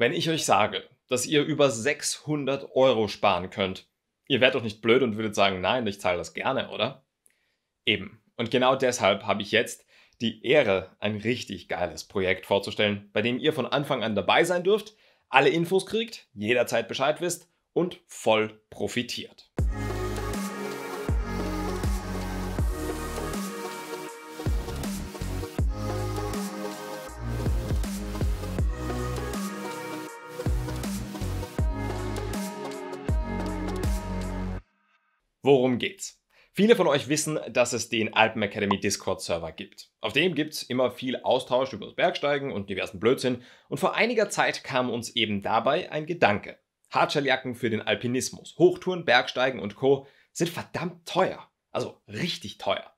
Wenn ich euch sage, dass ihr über 600 Euro sparen könnt, ihr wärt doch nicht blöd und würdet sagen, nein, ich zahle das gerne, oder? Eben. Und genau deshalb habe ich jetzt die Ehre, ein richtig geiles Projekt vorzustellen, bei dem ihr von Anfang an dabei sein dürft, alle Infos kriegt, jederzeit Bescheid wisst und voll profitiert. Worum geht's? Viele von euch wissen, dass es den Alpen Academy Discord Server gibt. Auf dem gibt's immer viel Austausch über das Bergsteigen und diversen Blödsinn und vor einiger Zeit kam uns eben dabei ein Gedanke. Hardshelljacken für den Alpinismus, Hochtouren, Bergsteigen und Co. sind verdammt teuer. Also richtig teuer.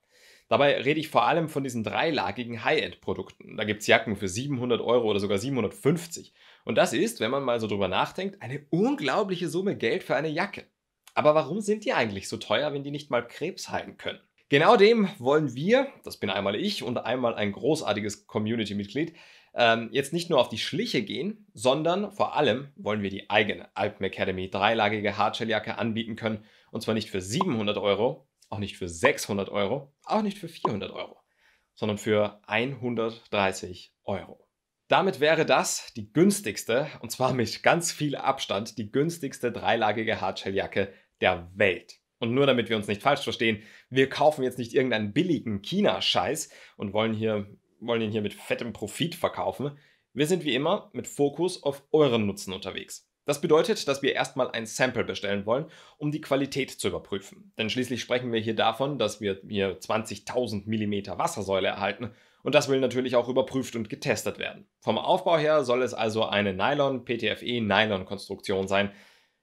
Dabei rede ich vor allem von diesen dreilagigen High-End-Produkten. Da gibt's Jacken für 700 Euro oder sogar 750. Und das ist, wenn man mal so drüber nachdenkt, eine unglaubliche Summe Geld für eine Jacke. Aber warum sind die eigentlich so teuer, wenn die nicht mal Krebs heilen können? Genau dem wollen wir, das bin einmal ich und einmal ein großartiges Community-Mitglied, ähm, jetzt nicht nur auf die Schliche gehen, sondern vor allem wollen wir die eigene Alpen Academy dreilagige Hardshell-Jacke anbieten können. Und zwar nicht für 700 Euro, auch nicht für 600 Euro, auch nicht für 400 Euro, sondern für 130 Euro. Damit wäre das die günstigste, und zwar mit ganz viel Abstand, die günstigste dreilagige Hardshelljacke der Welt. Und nur damit wir uns nicht falsch verstehen, wir kaufen jetzt nicht irgendeinen billigen China-Scheiß und wollen, hier, wollen ihn hier mit fettem Profit verkaufen. Wir sind wie immer mit Fokus auf euren Nutzen unterwegs. Das bedeutet, dass wir erstmal ein Sample bestellen wollen, um die Qualität zu überprüfen. Denn schließlich sprechen wir hier davon, dass wir hier 20.000 mm Wassersäule erhalten und das will natürlich auch überprüft und getestet werden. Vom Aufbau her soll es also eine Nylon-PTFE-Nylon-Konstruktion sein.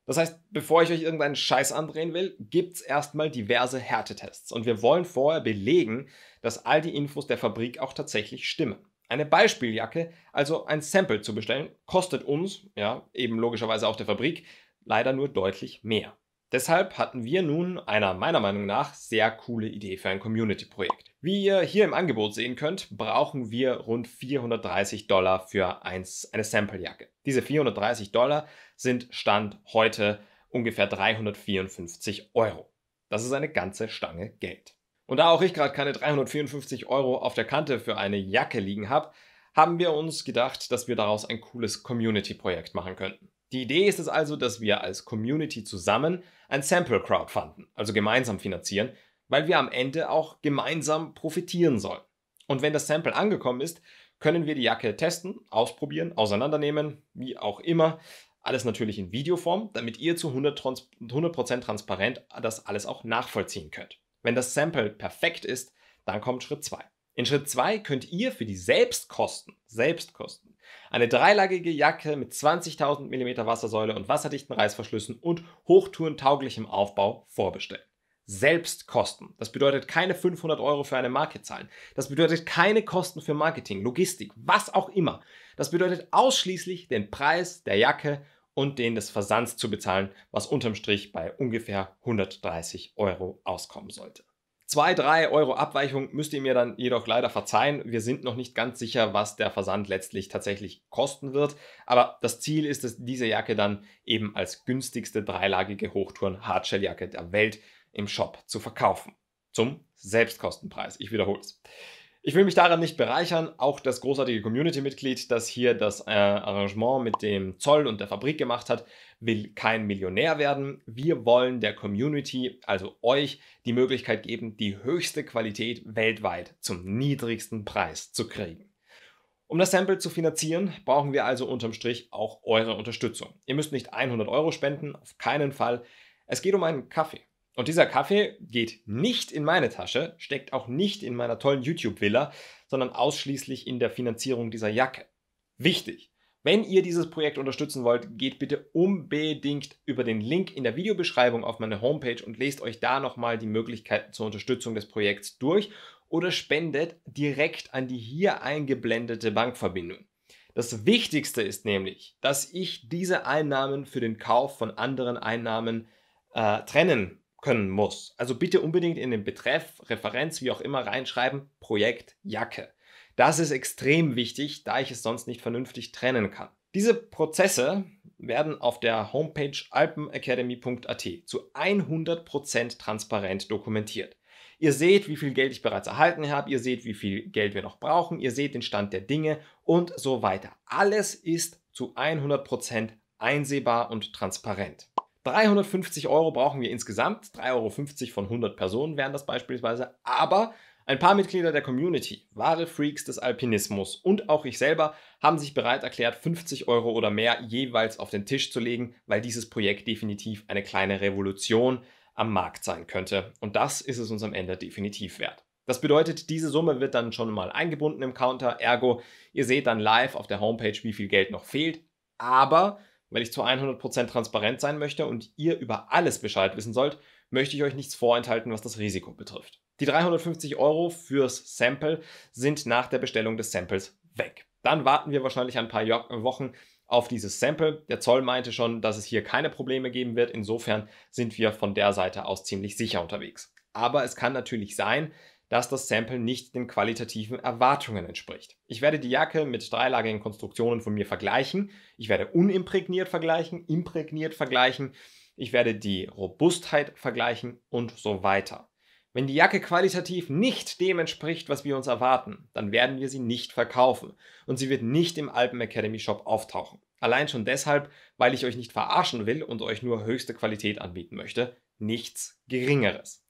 Das heißt, bevor ich euch irgendeinen Scheiß andrehen will, gibt es erstmal diverse Härtetests und wir wollen vorher belegen, dass all die Infos der Fabrik auch tatsächlich stimmen. Eine Beispieljacke, also ein Sample zu bestellen, kostet uns, ja, eben logischerweise auch der Fabrik, leider nur deutlich mehr. Deshalb hatten wir nun eine meiner Meinung nach sehr coole Idee für ein Community-Projekt. Wie ihr hier im Angebot sehen könnt, brauchen wir rund 430 Dollar für eins, eine Sample-Jacke. Diese 430 Dollar sind Stand heute ungefähr 354 Euro. Das ist eine ganze Stange Geld. Und da auch ich gerade keine 354 Euro auf der Kante für eine Jacke liegen habe, haben wir uns gedacht, dass wir daraus ein cooles Community-Projekt machen könnten. Die Idee ist es also, dass wir als Community zusammen ein Sample crowdfunden, also gemeinsam finanzieren, weil wir am Ende auch gemeinsam profitieren sollen. Und wenn das Sample angekommen ist, können wir die Jacke testen, ausprobieren, auseinandernehmen, wie auch immer. Alles natürlich in Videoform, damit ihr zu 100%, 100 transparent das alles auch nachvollziehen könnt. Wenn das Sample perfekt ist, dann kommt Schritt 2. In Schritt 2 könnt ihr für die Selbstkosten, Selbstkosten, eine dreilagige Jacke mit 20.000 mm Wassersäule und wasserdichten Reißverschlüssen und hochtourentauglichem Aufbau vorbestellen. Selbstkosten. Das bedeutet keine 500 Euro für eine Marke zahlen. Das bedeutet keine Kosten für Marketing, Logistik, was auch immer. Das bedeutet ausschließlich den Preis der Jacke und den des Versands zu bezahlen, was unterm Strich bei ungefähr 130 Euro auskommen sollte. Zwei, drei Euro Abweichung müsst ihr mir dann jedoch leider verzeihen. Wir sind noch nicht ganz sicher, was der Versand letztlich tatsächlich kosten wird. Aber das Ziel ist es, diese Jacke dann eben als günstigste dreilagige Hochtouren-Hardshell-Jacke der Welt im Shop zu verkaufen. Zum Selbstkostenpreis. Ich wiederhole es. Ich will mich daran nicht bereichern. Auch das großartige Community-Mitglied, das hier das äh, Arrangement mit dem Zoll und der Fabrik gemacht hat, will kein Millionär werden. Wir wollen der Community, also euch, die Möglichkeit geben, die höchste Qualität weltweit zum niedrigsten Preis zu kriegen. Um das Sample zu finanzieren, brauchen wir also unterm Strich auch eure Unterstützung. Ihr müsst nicht 100 Euro spenden, auf keinen Fall. Es geht um einen Kaffee. Und dieser Kaffee geht nicht in meine Tasche, steckt auch nicht in meiner tollen YouTube-Villa, sondern ausschließlich in der Finanzierung dieser Jacke. Wichtig! Wenn ihr dieses Projekt unterstützen wollt, geht bitte unbedingt über den Link in der Videobeschreibung auf meine Homepage und lest euch da nochmal die Möglichkeiten zur Unterstützung des Projekts durch oder spendet direkt an die hier eingeblendete Bankverbindung. Das Wichtigste ist nämlich, dass ich diese Einnahmen für den Kauf von anderen Einnahmen äh, trennen können muss. Also bitte unbedingt in den Betreff, Referenz, wie auch immer reinschreiben, Projekt Jacke. Das ist extrem wichtig, da ich es sonst nicht vernünftig trennen kann. Diese Prozesse werden auf der Homepage alpenacademy.at zu 100% transparent dokumentiert. Ihr seht, wie viel Geld ich bereits erhalten habe, ihr seht, wie viel Geld wir noch brauchen, ihr seht den Stand der Dinge und so weiter. Alles ist zu 100% einsehbar und transparent. 350 Euro brauchen wir insgesamt. 3,50 Euro von 100 Personen wären das beispielsweise. Aber ein paar Mitglieder der Community, wahre Freaks des Alpinismus und auch ich selber haben sich bereit erklärt, 50 Euro oder mehr jeweils auf den Tisch zu legen, weil dieses Projekt definitiv eine kleine Revolution am Markt sein könnte. Und das ist es uns am Ende definitiv wert. Das bedeutet, diese Summe wird dann schon mal eingebunden im Counter, ergo, ihr seht dann live auf der Homepage, wie viel Geld noch fehlt. Aber wenn ich zu 100% transparent sein möchte und ihr über alles Bescheid wissen sollt, möchte ich euch nichts vorenthalten, was das Risiko betrifft. Die 350 Euro fürs Sample sind nach der Bestellung des Samples weg. Dann warten wir wahrscheinlich ein paar Wochen auf dieses Sample. Der Zoll meinte schon, dass es hier keine Probleme geben wird. Insofern sind wir von der Seite aus ziemlich sicher unterwegs. Aber es kann natürlich sein, dass das Sample nicht den qualitativen Erwartungen entspricht. Ich werde die Jacke mit dreilagigen Konstruktionen von mir vergleichen. Ich werde unimprägniert vergleichen, imprägniert vergleichen. Ich werde die Robustheit vergleichen und so weiter. Wenn die Jacke qualitativ nicht dem entspricht, was wir uns erwarten, dann werden wir sie nicht verkaufen und sie wird nicht im Alpen Academy Shop auftauchen. Allein schon deshalb, weil ich euch nicht verarschen will und euch nur höchste Qualität anbieten möchte, nichts Geringeres.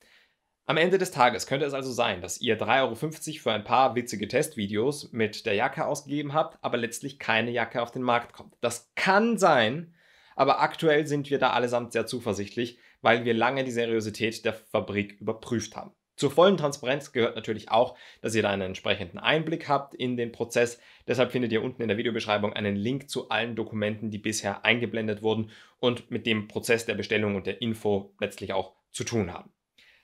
Am Ende des Tages könnte es also sein, dass ihr 3,50 Euro für ein paar witzige Testvideos mit der Jacke ausgegeben habt, aber letztlich keine Jacke auf den Markt kommt. Das kann sein, aber aktuell sind wir da allesamt sehr zuversichtlich, weil wir lange die Seriosität der Fabrik überprüft haben. Zur vollen Transparenz gehört natürlich auch, dass ihr da einen entsprechenden Einblick habt in den Prozess. Deshalb findet ihr unten in der Videobeschreibung einen Link zu allen Dokumenten, die bisher eingeblendet wurden und mit dem Prozess der Bestellung und der Info letztlich auch zu tun haben.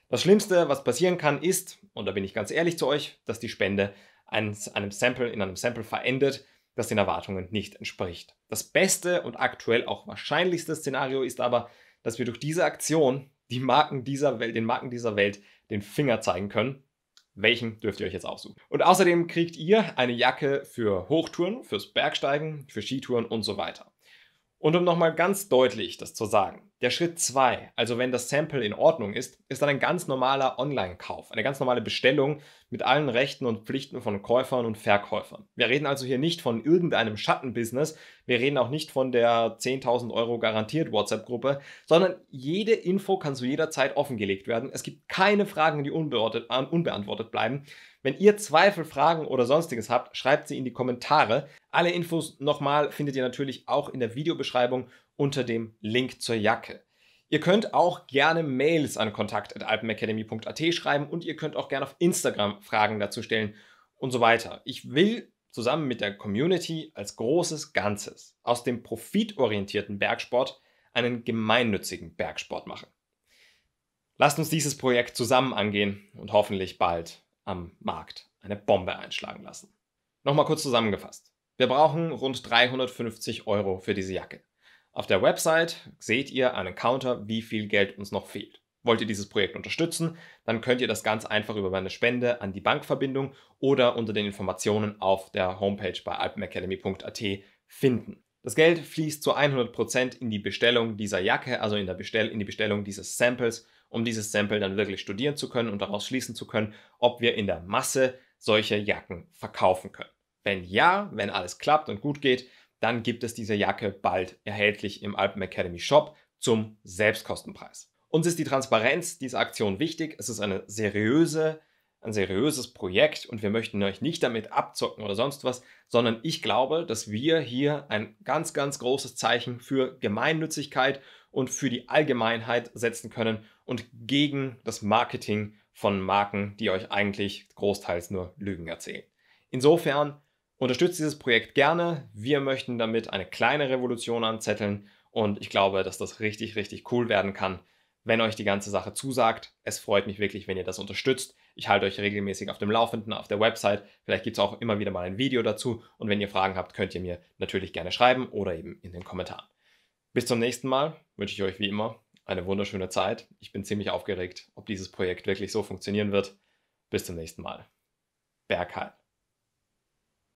Das Schlimmste, was passieren kann, ist, und da bin ich ganz ehrlich zu euch, dass die Spende einem, Sample in einem Sample verendet, das den Erwartungen nicht entspricht. Das beste und aktuell auch wahrscheinlichste Szenario ist aber, dass wir durch diese Aktion die Marken dieser Welt, den Marken dieser Welt den Finger zeigen können. Welchen dürft ihr euch jetzt aussuchen? Und außerdem kriegt ihr eine Jacke für Hochtouren, fürs Bergsteigen, für Skitouren und so weiter. Und um nochmal ganz deutlich das zu sagen, der Schritt 2, also wenn das Sample in Ordnung ist, ist dann ein ganz normaler Online-Kauf, eine ganz normale Bestellung mit allen Rechten und Pflichten von Käufern und Verkäufern. Wir reden also hier nicht von irgendeinem Schattenbusiness, wir reden auch nicht von der 10.000 Euro garantiert WhatsApp-Gruppe, sondern jede Info kann zu jeder Zeit offengelegt werden. Es gibt keine Fragen, die unbeantwortet, bleiben. Wenn ihr Zweifel, Fragen oder sonstiges habt, schreibt sie in die Kommentare. Alle Infos nochmal findet ihr natürlich auch in der Videobeschreibung unter dem Link zur Jacke. Ihr könnt auch gerne Mails an kontakt.alpenacademy.at schreiben und ihr könnt auch gerne auf Instagram Fragen dazu stellen und so weiter. Ich will zusammen mit der Community als großes Ganzes aus dem profitorientierten Bergsport einen gemeinnützigen Bergsport machen. Lasst uns dieses Projekt zusammen angehen und hoffentlich bald am Markt eine Bombe einschlagen lassen. Nochmal kurz zusammengefasst. Wir brauchen rund 350 Euro für diese Jacke. Auf der Website seht ihr einen Counter, wie viel Geld uns noch fehlt. Wollt ihr dieses Projekt unterstützen, dann könnt ihr das ganz einfach über meine Spende an die Bankverbindung oder unter den Informationen auf der Homepage bei alpenacademy.at finden. Das Geld fließt zu 100% in die Bestellung dieser Jacke, also in, Bestell in die Bestellung dieses Samples, um dieses Sample dann wirklich studieren zu können und daraus schließen zu können, ob wir in der Masse solche Jacken verkaufen können. Wenn ja, wenn alles klappt und gut geht, dann gibt es diese Jacke bald erhältlich im Alpen Academy Shop zum Selbstkostenpreis. Uns ist die Transparenz dieser Aktion wichtig. Es ist eine seriöse, ein seriöses Projekt und wir möchten euch nicht damit abzocken oder sonst was, sondern ich glaube, dass wir hier ein ganz, ganz großes Zeichen für Gemeinnützigkeit und für die Allgemeinheit setzen können und gegen das Marketing von Marken, die euch eigentlich großteils nur Lügen erzählen. Insofern Unterstützt dieses Projekt gerne. Wir möchten damit eine kleine Revolution anzetteln und ich glaube, dass das richtig, richtig cool werden kann, wenn euch die ganze Sache zusagt. Es freut mich wirklich, wenn ihr das unterstützt. Ich halte euch regelmäßig auf dem Laufenden auf der Website. Vielleicht gibt es auch immer wieder mal ein Video dazu. Und wenn ihr Fragen habt, könnt ihr mir natürlich gerne schreiben oder eben in den Kommentaren. Bis zum nächsten Mal wünsche ich euch wie immer eine wunderschöne Zeit. Ich bin ziemlich aufgeregt, ob dieses Projekt wirklich so funktionieren wird. Bis zum nächsten Mal. Bergheim.